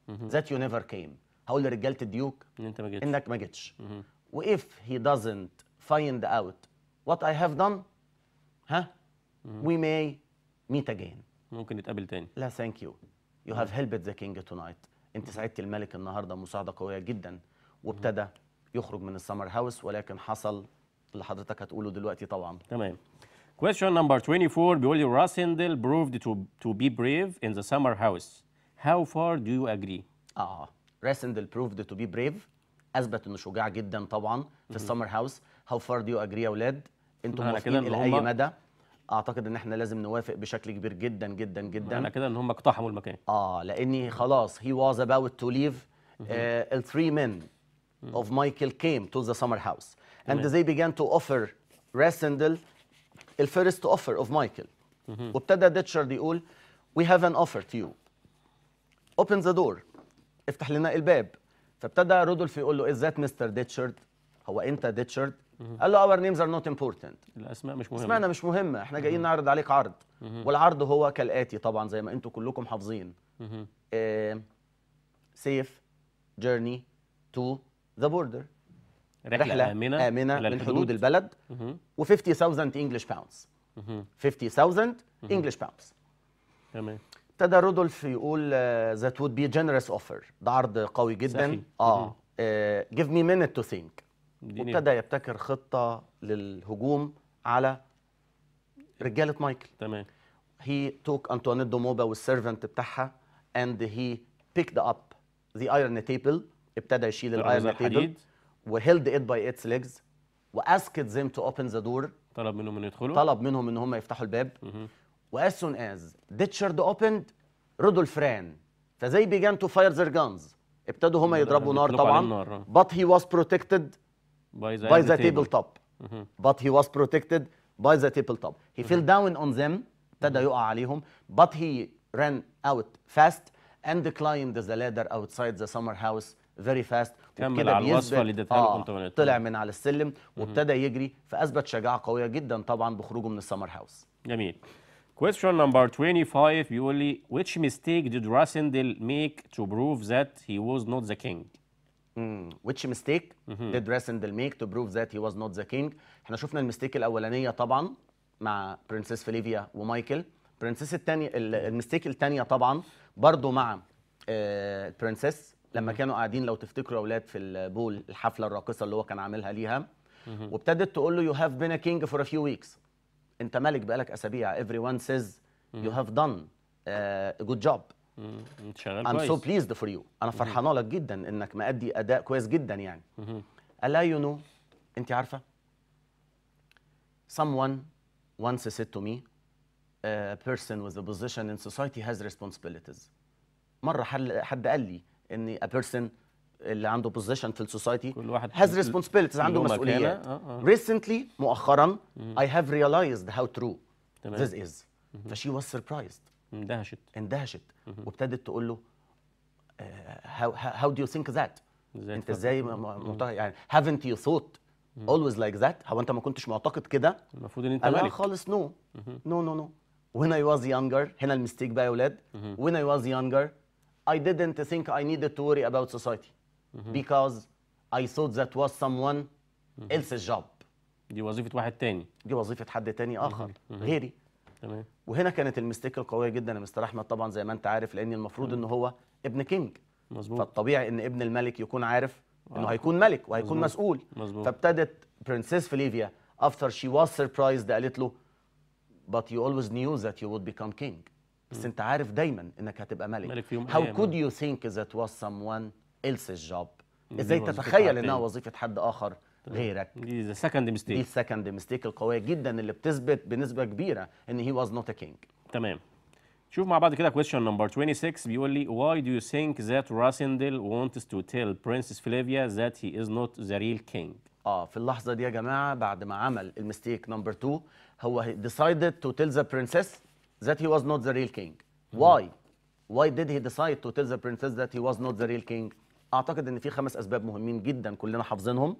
mm-hmm. that you never came. هقول لرجاله الديوك ان انت ما جيتش انك ما جيتش. وإف mm-hmm. he doesn't find out what I have done ها وي ماي ميت اجين ممكن نتقابل تاني لا ثانك يو يو هاف هيلبت ذا كينج نايت انت ساعدت الملك النهارده مساعده قويه جدا وابتدى يخرج من السمر هاوس ولكن حصل اللي حضرتك هتقوله دلوقتي طبعا تمام Question number 24 بيقول لي راسندل بروفد تو تو بي بريف ان ذا سمر هاوس How far do you agree? اه راسندل بروفد تو بي بريف اثبت انه شجاع جدا طبعا في السمر هاوس. How far do you agree يا اولاد؟ انتوا موافقين الى اي مدى؟ اعتقد ان احنا لازم نوافق بشكل كبير جدا جدا جدا معنى كده ان هم اقتحموا المكان اه لاني خلاص هي واز اباوت تو ليف الثري مين اوف مايكل كيم تو ذا سمر هاوس اند زي بيجان تو اوفر راسندل الفيرست اوفر اوف مايكل وابتدى ديتشارد يقول وي هاف ان اوفر تو يو اوبن ذا دور افتح لنا الباب فابتدى رودولف يقول له از ذات مستر ديتشارد هو انت ديتشارد قال له اور نيمز ار نوت امبورتنت الاسماء مش مهمه اسمائنا مش مهمه احنا جايين نعرض عليك عرض والعرض هو كالاتي طبعا زي ما انتم كلكم حافظين آه، سيف جيرني تو ذا بوردر رحله امنه امنه من حدود البلد و50000 انجلش باوندز 50000 انجلش باوندز تمام ابتدى رودولف يقول ذات وود بي جنرس اوفر ده عرض قوي جدا صحيح. اه جيف مي مينيت تو ثينك وابتدى يبتكر خطه للهجوم على رجاله مايكل تمام هي توك انطوانيت دوموبا والسيرفنت بتاعها اند هي بيكد اب ذا ايرن تيبل ابتدى يشيل الايرن تيبل وهيلد ات باي اتس ليجز واسكت زيم تو اوبن ذا دور طلب منهم ان يدخلوا طلب منهم ان هم يفتحوا الباب واز سون از ديتشارد اوبند رودولف الفران فزي بيجان تو فاير ذير جانز ابتدوا هم يضربوا نار طبعا بط هي واز بروتكتد by the, by the table top mm -hmm. but he was protected by the table top he mm -hmm. fell down on them ابتدى يقع عليهم but he ran out fast and climbed the ladder outside the summer house very fast كمل على الوصفه اللي اديتها آه كنت طلع من على السلم وابتدى يجري فاثبت شجاعه قويه جدا طبعا بخروجه من السمر هاوس جميل Question number 25 بيقول لي which mistake did Rassendil make to prove that he was not the king؟ Mm. which mistake did Rassendel make to prove that he was not the king احنا شفنا المستيك الاولانيه طبعا مع برنسيس فليفيا ومايكل برنسيس الثانيه المستيك الثانيه طبعا برضو مع البرنسيس آه، لما كانوا قاعدين لو تفتكروا يا اولاد في البول الحفله الراقصه اللي هو كان عاملها ليها وابتدت تقول له يو هاف بين ا كينج فور ا فيو ويكس انت ملك بقالك اسابيع everyone سيز يو هاف دون ا جود جوب كويس I'm so pleased for you انا فرحانه لك جدا انك مادي اداء كويس جدا يعني قال لها يو نو انت عارفه someone once said to me a person with a position in society has responsibilities مره حد قال لي ان a person اللي عنده position في السوسايتي كل واحد هاز عنده مسؤوليات ريسنتلي آه، آه. مؤخرا I have realized how true this is. فشي was surprised. اندهشت اندهشت وابتدت تقول له هاو دو يو ثينك ذات انت ازاي يعني هافنت يو ثوت اولويز لايك ذات هو انت ما كنتش معتقد كده المفروض ان انت مالك خالص نو نو نو نو when I was younger هنا المستيك بقى يا ولاد when I was younger I didn't think I needed to worry about society because I thought that was someone else's job دي وظيفة واحد تاني دي وظيفة حد تاني آخر غيري تمام وهنا كانت المستيك القويه جدا يا مستر احمد طبعا زي ما انت عارف لان المفروض ان هو ابن كينج مظبوط فالطبيعي ان ابن الملك يكون عارف انه آه. هيكون ملك وهيكون مزبوط. مسؤول مزبوط. فابتدت برنسيس فليفيا افتر شي واز سربرايزد قالت له but you always knew that you would become king بس انت عارف دايما انك هتبقى ملك, ملك في يوم how أيام. could you think that was someone else's job ازاي تتخيل انها وظيفه حد اخر غيرك دي ذا سكند ميستيك دي السكند ميستيك القويه جدا اللي بتثبت بنسبه كبيره ان هي واز نوت ا كينج تمام شوف مع بعض كده كويشن نمبر 26 بيقول لي واي دو يو ثينك ذات راسندل وونتس تو تيل برنسس فليفيا ذات هي از نوت ذا ريل كينج اه في اللحظه دي يا جماعه بعد ما عمل الميستيك نمبر 2 هو ديسايدد تو تيل ذا برنسس ذات هي واز نوت ذا ريل كينج واي واي ديد هي ديسايد تو تيل ذا برنسس ذات هي واز نوت ذا ريل كينج اعتقد ان في خمس اسباب مهمين جدا كلنا حافظينهم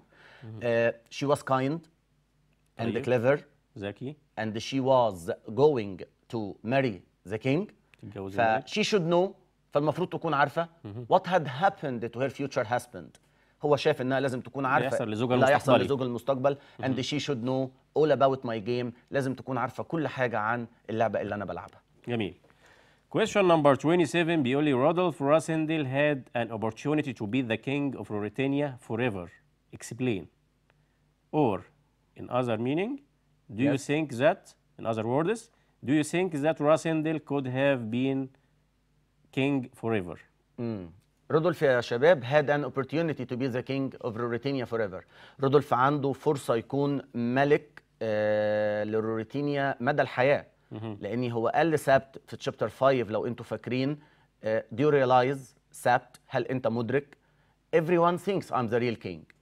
Mm-hmm. Uh, she was kind and clever and she was going to marry the king should know. فشي should know فالمفروض تكون عارفه what had happened to her future husband هو شايف انها لازم تكون عارفه يحصل لزوجها اللي المستقبل and she should know all about my game لازم تكون عارفه كل حاجه عن اللعبه اللي انا بلعبها جميل Question number 27 بيقول لي Rodolf Rossendil had an opportunity to be the king of Mauritania forever explain or in other meaning do yes. you think that in other words do you think that Rasendel could have been king forever mm. رودولف يا شباب had an opportunity to be the king of Ruritania forever رودولف عنده فرصة يكون ملك آه مدى الحياة لأن هو قال لسابت في تشابتر 5 لو أنتوا فاكرين آه do you realize سابت هل أنت مدرك everyone thinks I'm the real king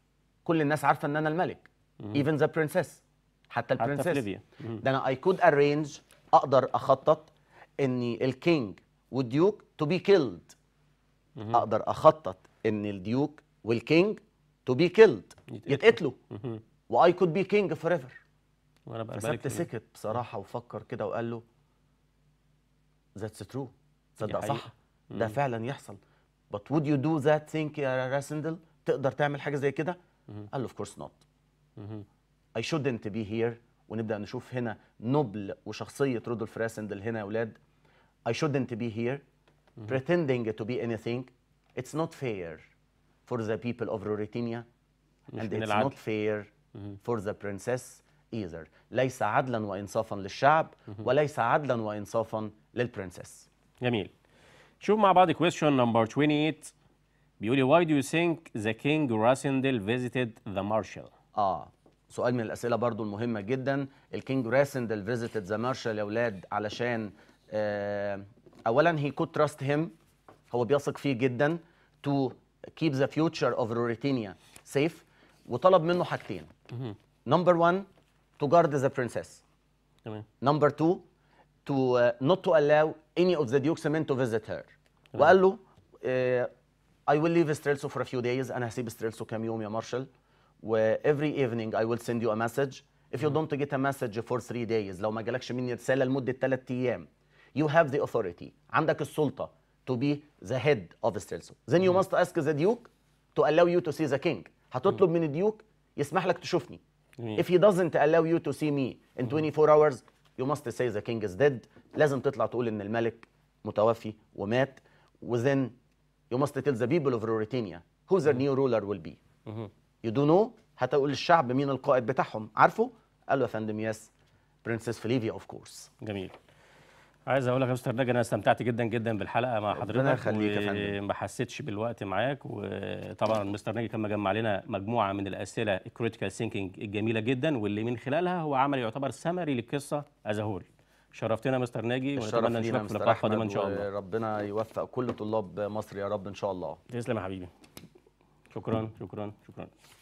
كل الناس عارفه ان انا الملك ايفن ذا برنسس حتى البرنسس ده انا اي كود ارينج اقدر اخطط اني الكينج والديوك تو بي كيلد اقدر اخطط ان الديوك والكينج تو بي كيلد يتقتلوا واي كود بي كينج فور ايفر وانا فسبت سكت بصراحه وفكر كده وقال له ذاتس ترو صدق صح ده فعلا يحصل but would you do that thing يا راسندل تقدر تعمل حاجه زي كده قال له اوف كورس نوت اي شودنت بي هير ونبدا نشوف هنا نبل وشخصيه رودولف راسندل هنا يا اولاد اي شودنت بي هير pretending to be anything it's not fair for the people of Ruritania and it's not fair for the princess either ليس عدلا وانصافا للشعب وليس عدلا وانصافا للبرنسس جميل شوف مع بعض question number 28 بيقول لي واي دو يو ثينك ذا كينج راسندل visited ذا مارشال اه سؤال من الاسئله برضو المهمه جدا الكينج راسندل فيزيتد ذا مارشال يا اولاد علشان آه اولا هي كود تراست هيم هو بيثق فيه جدا تو كيب ذا فيوتشر اوف روتينيا سيف وطلب منه حاجتين نمبر 1 تو جارد ذا برنسس تمام نمبر 2 تو نوت تو الاو اني اوف ذا ديوكس مين تو فيزيت هير وقال له آه I will leave Strelso for a few days أنا هسيب Strelso كام يوم يا مارشال و every evening I will send you a message if you mm-hmm. don't get a message for three days لو ما جالكش مني رسالة لمدة ثلاث أيام you have the authority عندك السلطة to be the head of Strelso then you mm-hmm. must ask the duke to allow you to see the king هتطلب mm-hmm. من الديوك يسمح لك تشوفني if he doesn't allow you to see me in 24 hours you must say the king is dead لازم تطلع تقول ان الملك متوفي ومات وذن You must tell the people of Mauritania who their new ruler will be. You do know هتقول للشعب مين القائد بتاعهم عارفه؟ قال له يا فندم يس برنسس فليفيا اوف كورس جميل عايز اقول لك يا مستر ناجي انا استمتعت جدا جدا بالحلقه مع حضرتك ما حسيتش بالوقت معاك وطبعا مستر ناجي كان مجمع لنا مجموعه من الاسئله الكريتيكال ثينكينج الجميله جدا واللي من خلالها هو عمل يعتبر سمري للقصه از شرفتنا مستر ناجي ونتمنى نشوفك في لقاء قادم ان شاء الله ربنا يوفق كل طلاب مصر يا رب ان شاء الله تسلم يا حبيبي شكرا شكرا شكرا